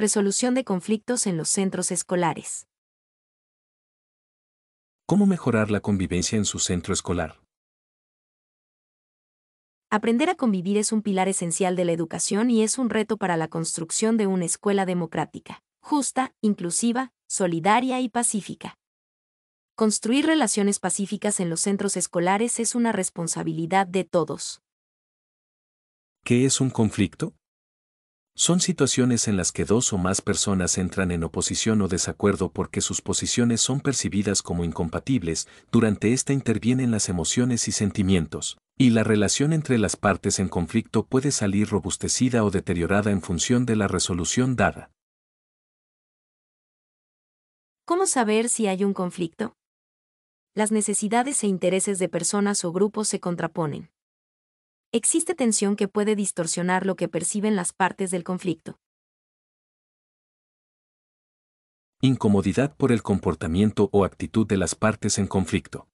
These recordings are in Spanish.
Resolución de conflictos en los centros escolares. ¿Cómo mejorar la convivencia en su centro escolar? Aprender a convivir es un pilar esencial de la educación y es un reto para la construcción de una escuela democrática, justa, inclusiva, solidaria y pacífica. Construir relaciones pacíficas en los centros escolares es una responsabilidad de todos. ¿Qué es un conflicto? Son situaciones en las que dos o más personas entran en oposición o desacuerdo porque sus posiciones son percibidas como incompatibles, durante esta intervienen las emociones y sentimientos, y la relación entre las partes en conflicto puede salir robustecida o deteriorada en función de la resolución dada. ¿Cómo saber si hay un conflicto? Las necesidades e intereses de personas o grupos se contraponen existe tensión que puede distorsionar lo que perciben las partes del conflicto. Incomodidad por el comportamiento o actitud de las partes en conflicto.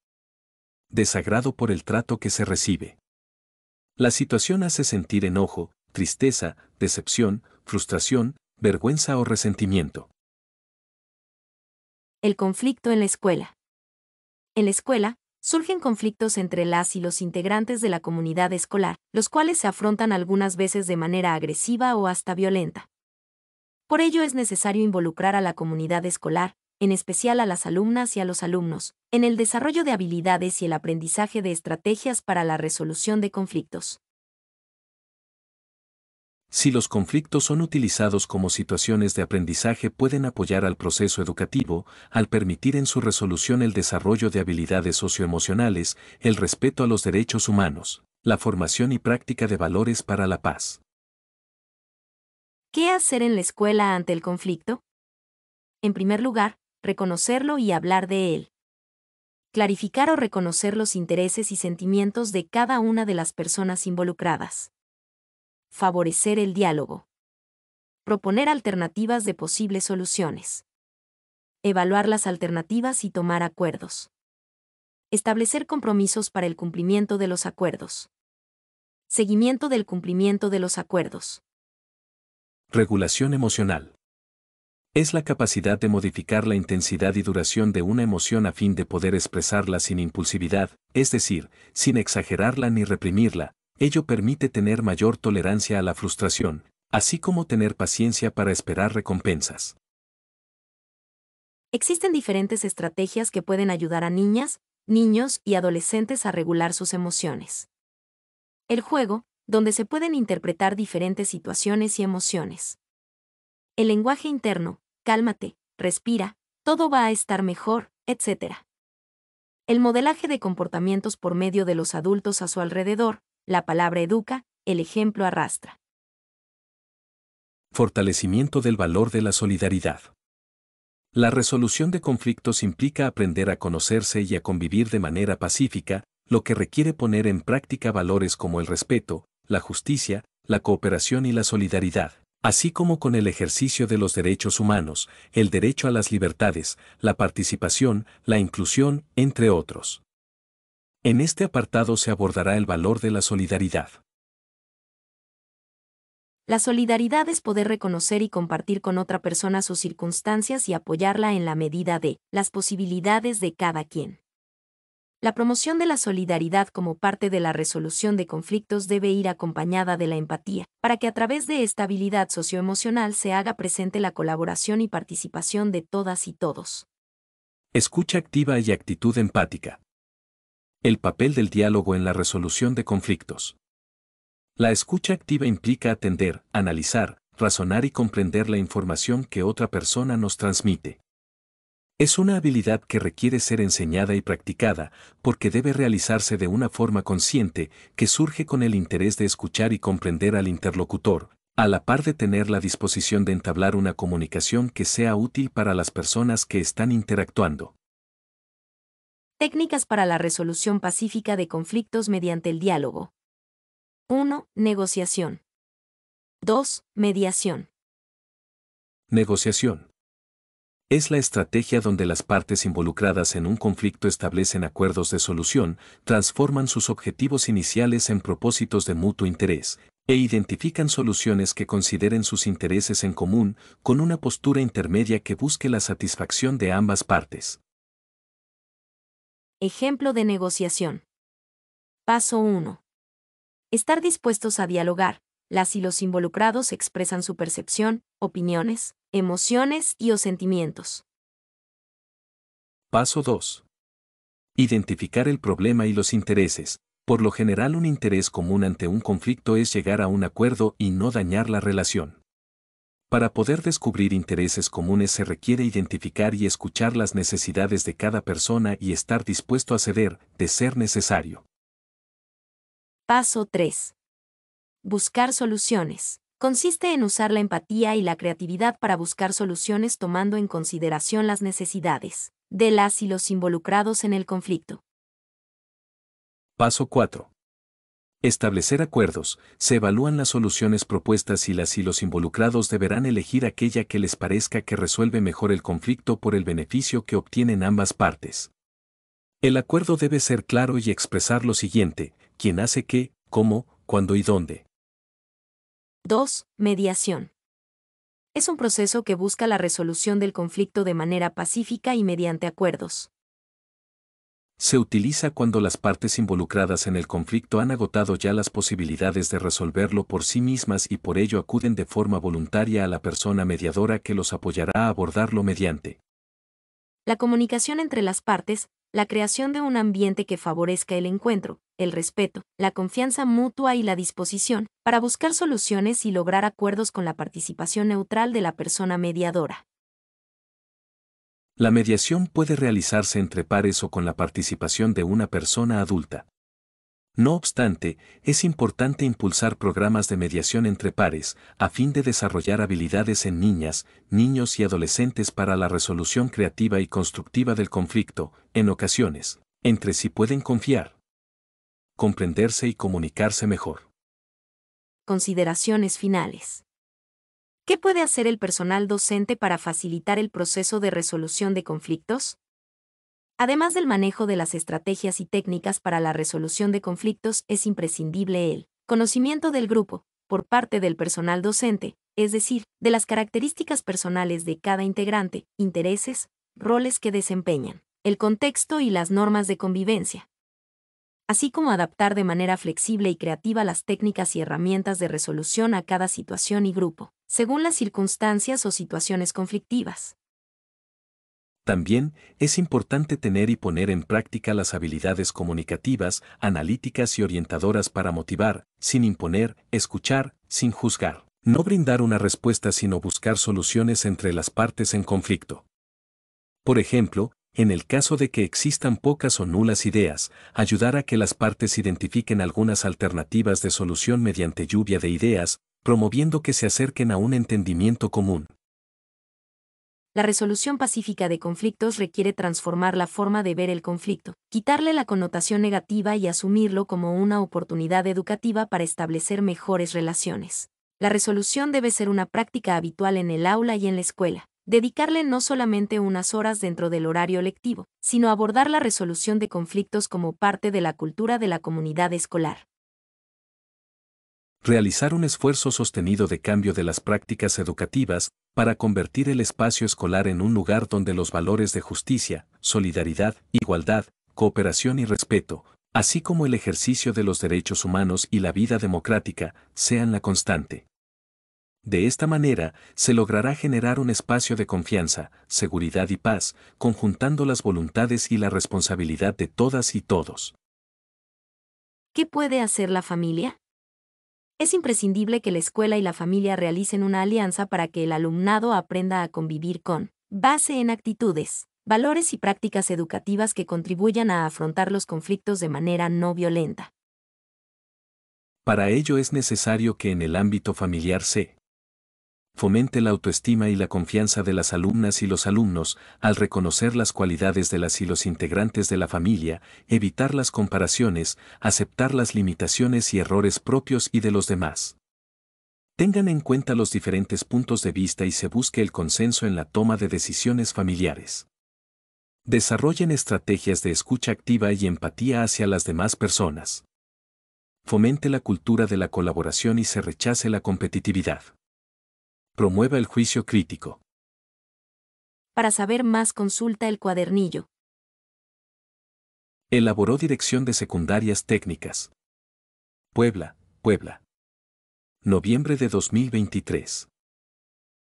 Desagrado por el trato que se recibe. La situación hace sentir enojo, tristeza, decepción, frustración, vergüenza o resentimiento. El conflicto en la escuela. En la escuela, surgen conflictos entre las y los integrantes de la comunidad escolar, los cuales se afrontan algunas veces de manera agresiva o hasta violenta. Por ello es necesario involucrar a la comunidad escolar, en especial a las alumnas y a los alumnos, en el desarrollo de habilidades y el aprendizaje de estrategias para la resolución de conflictos. Si los conflictos son utilizados como situaciones de aprendizaje pueden apoyar al proceso educativo al permitir en su resolución el desarrollo de habilidades socioemocionales, el respeto a los derechos humanos, la formación y práctica de valores para la paz. ¿Qué hacer en la escuela ante el conflicto? En primer lugar, reconocerlo y hablar de él. Clarificar o reconocer los intereses y sentimientos de cada una de las personas involucradas favorecer el diálogo. Proponer alternativas de posibles soluciones. Evaluar las alternativas y tomar acuerdos. Establecer compromisos para el cumplimiento de los acuerdos. Seguimiento del cumplimiento de los acuerdos. Regulación emocional. Es la capacidad de modificar la intensidad y duración de una emoción a fin de poder expresarla sin impulsividad, es decir, sin exagerarla ni reprimirla, Ello permite tener mayor tolerancia a la frustración, así como tener paciencia para esperar recompensas. Existen diferentes estrategias que pueden ayudar a niñas, niños y adolescentes a regular sus emociones. El juego, donde se pueden interpretar diferentes situaciones y emociones. El lenguaje interno, cálmate, respira, todo va a estar mejor, etc. El modelaje de comportamientos por medio de los adultos a su alrededor, la palabra educa, el ejemplo arrastra. Fortalecimiento del valor de la solidaridad. La resolución de conflictos implica aprender a conocerse y a convivir de manera pacífica, lo que requiere poner en práctica valores como el respeto, la justicia, la cooperación y la solidaridad, así como con el ejercicio de los derechos humanos, el derecho a las libertades, la participación, la inclusión, entre otros. En este apartado se abordará el valor de la solidaridad. La solidaridad es poder reconocer y compartir con otra persona sus circunstancias y apoyarla en la medida de las posibilidades de cada quien. La promoción de la solidaridad como parte de la resolución de conflictos debe ir acompañada de la empatía, para que a través de esta habilidad socioemocional se haga presente la colaboración y participación de todas y todos. Escucha activa y actitud empática. El papel del diálogo en la resolución de conflictos. La escucha activa implica atender, analizar, razonar y comprender la información que otra persona nos transmite. Es una habilidad que requiere ser enseñada y practicada, porque debe realizarse de una forma consciente que surge con el interés de escuchar y comprender al interlocutor, a la par de tener la disposición de entablar una comunicación que sea útil para las personas que están interactuando. Técnicas para la resolución pacífica de conflictos mediante el diálogo. 1. Negociación. 2. Mediación. Negociación. Es la estrategia donde las partes involucradas en un conflicto establecen acuerdos de solución, transforman sus objetivos iniciales en propósitos de mutuo interés, e identifican soluciones que consideren sus intereses en común, con una postura intermedia que busque la satisfacción de ambas partes. Ejemplo de negociación. Paso 1. Estar dispuestos a dialogar. Las y los involucrados expresan su percepción, opiniones, emociones y o sentimientos. Paso 2. Identificar el problema y los intereses. Por lo general un interés común ante un conflicto es llegar a un acuerdo y no dañar la relación. Para poder descubrir intereses comunes se requiere identificar y escuchar las necesidades de cada persona y estar dispuesto a ceder, de ser necesario. Paso 3. Buscar soluciones. Consiste en usar la empatía y la creatividad para buscar soluciones tomando en consideración las necesidades de las y los involucrados en el conflicto. Paso 4. Establecer acuerdos, se evalúan las soluciones propuestas y las y los involucrados deberán elegir aquella que les parezca que resuelve mejor el conflicto por el beneficio que obtienen ambas partes. El acuerdo debe ser claro y expresar lo siguiente, quién hace qué, cómo, cuándo y dónde. 2. Mediación. Es un proceso que busca la resolución del conflicto de manera pacífica y mediante acuerdos se utiliza cuando las partes involucradas en el conflicto han agotado ya las posibilidades de resolverlo por sí mismas y por ello acuden de forma voluntaria a la persona mediadora que los apoyará a abordarlo mediante la comunicación entre las partes, la creación de un ambiente que favorezca el encuentro, el respeto, la confianza mutua y la disposición para buscar soluciones y lograr acuerdos con la participación neutral de la persona mediadora. La mediación puede realizarse entre pares o con la participación de una persona adulta. No obstante, es importante impulsar programas de mediación entre pares a fin de desarrollar habilidades en niñas, niños y adolescentes para la resolución creativa y constructiva del conflicto, en ocasiones, entre si sí pueden confiar, comprenderse y comunicarse mejor. Consideraciones finales. ¿Qué puede hacer el personal docente para facilitar el proceso de resolución de conflictos? Además del manejo de las estrategias y técnicas para la resolución de conflictos, es imprescindible el conocimiento del grupo, por parte del personal docente, es decir, de las características personales de cada integrante, intereses, roles que desempeñan, el contexto y las normas de convivencia, así como adaptar de manera flexible y creativa las técnicas y herramientas de resolución a cada situación y grupo, según las circunstancias o situaciones conflictivas. También es importante tener y poner en práctica las habilidades comunicativas, analíticas y orientadoras para motivar, sin imponer, escuchar, sin juzgar. No brindar una respuesta sino buscar soluciones entre las partes en conflicto. Por ejemplo, en el caso de que existan pocas o nulas ideas, ayudar a que las partes identifiquen algunas alternativas de solución mediante lluvia de ideas, promoviendo que se acerquen a un entendimiento común. La resolución pacífica de conflictos requiere transformar la forma de ver el conflicto, quitarle la connotación negativa y asumirlo como una oportunidad educativa para establecer mejores relaciones. La resolución debe ser una práctica habitual en el aula y en la escuela dedicarle no solamente unas horas dentro del horario lectivo, sino abordar la resolución de conflictos como parte de la cultura de la comunidad escolar. Realizar un esfuerzo sostenido de cambio de las prácticas educativas para convertir el espacio escolar en un lugar donde los valores de justicia, solidaridad, igualdad, cooperación y respeto, así como el ejercicio de los derechos humanos y la vida democrática, sean la constante. De esta manera, se logrará generar un espacio de confianza, seguridad y paz, conjuntando las voluntades y la responsabilidad de todas y todos. ¿Qué puede hacer la familia? Es imprescindible que la escuela y la familia realicen una alianza para que el alumnado aprenda a convivir con, base en actitudes, valores y prácticas educativas que contribuyan a afrontar los conflictos de manera no violenta. Para ello es necesario que en el ámbito familiar se fomente la autoestima y la confianza de las alumnas y los alumnos al reconocer las cualidades de las y los integrantes de la familia, evitar las comparaciones, aceptar las limitaciones y errores propios y de los demás. Tengan en cuenta los diferentes puntos de vista y se busque el consenso en la toma de decisiones familiares. Desarrollen estrategias de escucha activa y empatía hacia las demás personas. Fomente la cultura de la colaboración y se rechace la competitividad. Promueva el juicio crítico. Para saber más consulta el cuadernillo. Elaboró Dirección de Secundarias Técnicas. Puebla, Puebla. Noviembre de 2023.